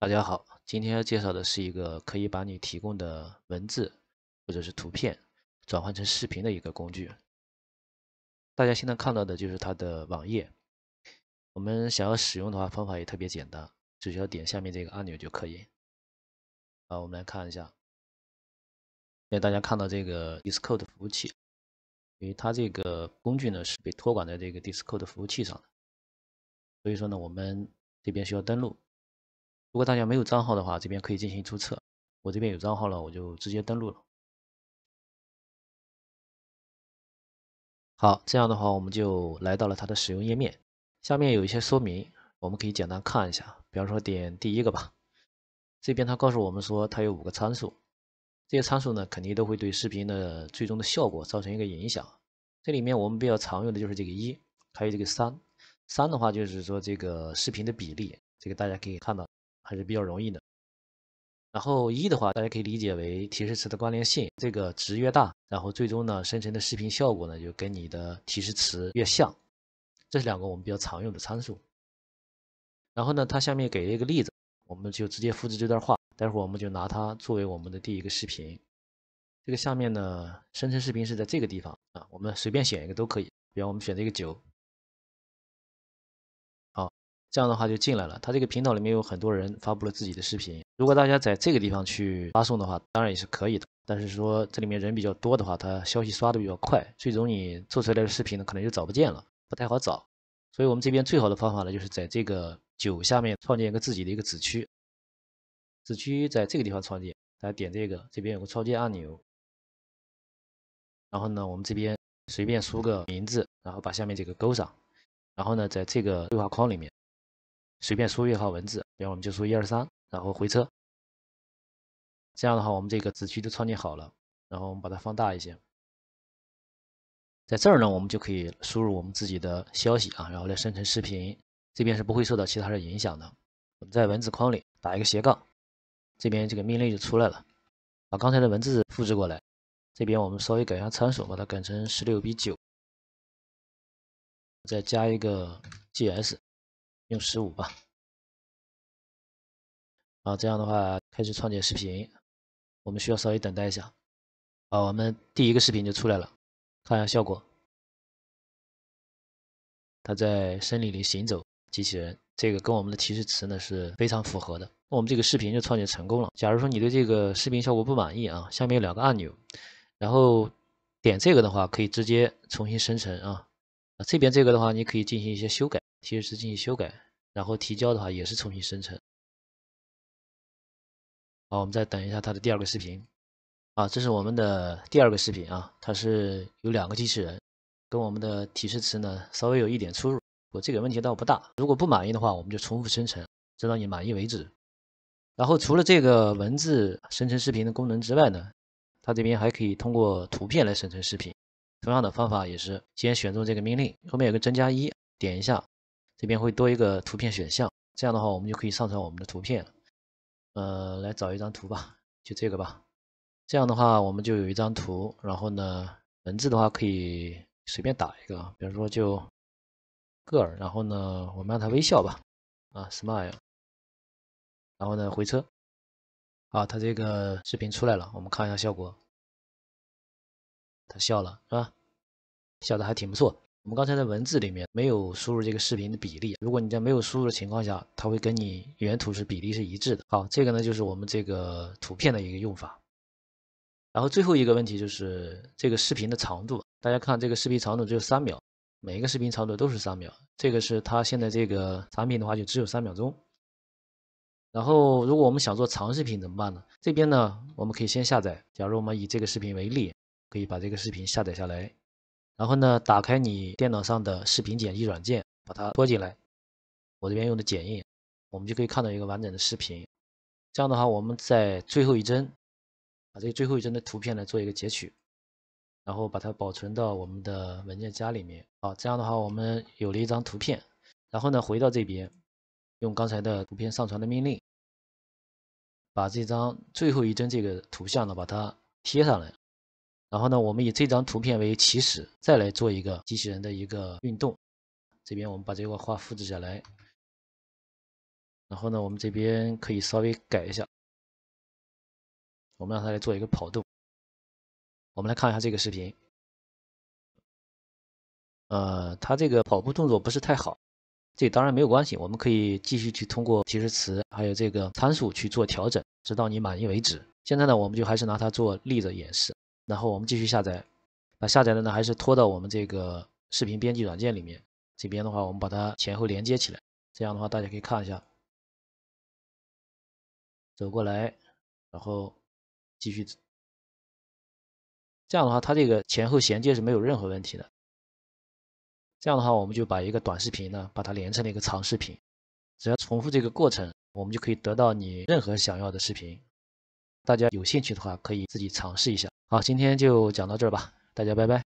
大家好，今天要介绍的是一个可以把你提供的文字或者是图片转换成视频的一个工具。大家现在看到的就是它的网页。我们想要使用的话，方法也特别简单，只需要点下面这个按钮就可以。啊，我们来看一下。那大家看到这个 Discord 服务器，因为它这个工具呢是被托管在这个 Discord 服务器上的，所以说呢，我们这边需要登录。如果大家没有账号的话，这边可以进行注册。我这边有账号了，我就直接登录了。好，这样的话，我们就来到了它的使用页面。下面有一些说明，我们可以简单看一下。比方说点第一个吧，这边它告诉我们说，它有五个参数。这些参数呢，肯定都会对视频的最终的效果造成一个影响。这里面我们比较常用的就是这个一，还有这个三。三的话就是说这个视频的比例，这个大家可以看到。还是比较容易的。然后一的话，大家可以理解为提示词的关联性，这个值越大，然后最终呢生成的视频效果呢就跟你的提示词越像。这是两个我们比较常用的参数。然后呢，它下面给了一个例子，我们就直接复制这段话。待会儿我们就拿它作为我们的第一个视频。这个下面呢生成视频是在这个地方啊，我们随便选一个都可以，比方我们选这个九。这样的话就进来了。他这个频道里面有很多人发布了自己的视频。如果大家在这个地方去发送的话，当然也是可以的。但是说这里面人比较多的话，他消息刷的比较快，最终你做出来的视频呢，可能就找不见了，不太好找。所以我们这边最好的方法呢，就是在这个九下面创建一个自己的一个子区。子区在这个地方创建，大家点这个，这边有个创建按钮。然后呢，我们这边随便输个名字，然后把下面这个勾上。然后呢，在这个对话框里面。随便输一行文字，比后我们就输一二三，然后回车。这样的话，我们这个子区都创建好了。然后我们把它放大一些，在这儿呢，我们就可以输入我们自己的消息啊，然后来生成视频。这边是不会受到其他的影响的。我们在文字框里打一个斜杠，这边这个命令就出来了。把刚才的文字复制过来，这边我们稍微改一下参数，把它改成十六比九，再加一个 GS。用十五吧，啊，这样的话开始创建视频，我们需要稍微等待一下，啊，我们第一个视频就出来了，看一下效果，它在森林里行走，机器人，这个跟我们的提示词呢是非常符合的，我们这个视频就创建成功了。假如说你对这个视频效果不满意啊，下面有两个按钮，然后点这个的话可以直接重新生成啊，啊，这边这个的话你可以进行一些修改。提示词进行修改，然后提交的话也是重新生成。好，我们再等一下它的第二个视频。啊，这是我们的第二个视频啊，它是有两个机器人，跟我们的提示词呢稍微有一点出入。我这个问题倒不大，如果不满意的话，我们就重复生成，直到你满意为止。然后除了这个文字生成视频的功能之外呢，它这边还可以通过图片来生成视频。同样的方法也是先选中这个命令，后面有个增加一，点一下。这边会多一个图片选项，这样的话我们就可以上传我们的图片。呃，来找一张图吧，就这个吧。这样的话我们就有一张图，然后呢文字的话可以随便打一个，比如说就个儿，然后呢我们让它微笑吧，啊，smile，然后呢回车，啊，它这个视频出来了，我们看一下效果。他笑了是吧？笑的还挺不错。我们刚才在文字里面没有输入这个视频的比例，如果你在没有输入的情况下，它会跟你原图是比例是一致的。好，这个呢就是我们这个图片的一个用法。然后最后一个问题就是这个视频的长度，大家看这个视频长度只有三秒，每一个视频长度都是三秒，这个是它现在这个产品的话就只有三秒钟。然后如果我们想做长视频怎么办呢？这边呢我们可以先下载，假如我们以这个视频为例，可以把这个视频下载下来。然后呢，打开你电脑上的视频剪辑软件，把它拖进来。我这边用的剪映，我们就可以看到一个完整的视频。这样的话，我们在最后一帧，把这个最后一帧的图片呢做一个截取，然后把它保存到我们的文件夹里面。好，这样的话我们有了一张图片。然后呢，回到这边，用刚才的图片上传的命令，把这张最后一帧这个图像呢把它贴上来。然后呢，我们以这张图片为起始，再来做一个机器人的一个运动。这边我们把这块画复制下来。然后呢，我们这边可以稍微改一下。我们让它来做一个跑动。我们来看一下这个视频。呃，它这个跑步动作不是太好，这当然没有关系，我们可以继续去通过提示词还有这个参数去做调整，直到你满意为止。现在呢，我们就还是拿它做例子演示。然后我们继续下载，那下载的呢，还是拖到我们这个视频编辑软件里面。这边的话，我们把它前后连接起来，这样的话，大家可以看一下，走过来，然后继续，这样的话，它这个前后衔接是没有任何问题的。这样的话，我们就把一个短视频呢，把它连成了一个长视频。只要重复这个过程，我们就可以得到你任何想要的视频。大家有兴趣的话，可以自己尝试一下。好，今天就讲到这儿吧，大家拜拜。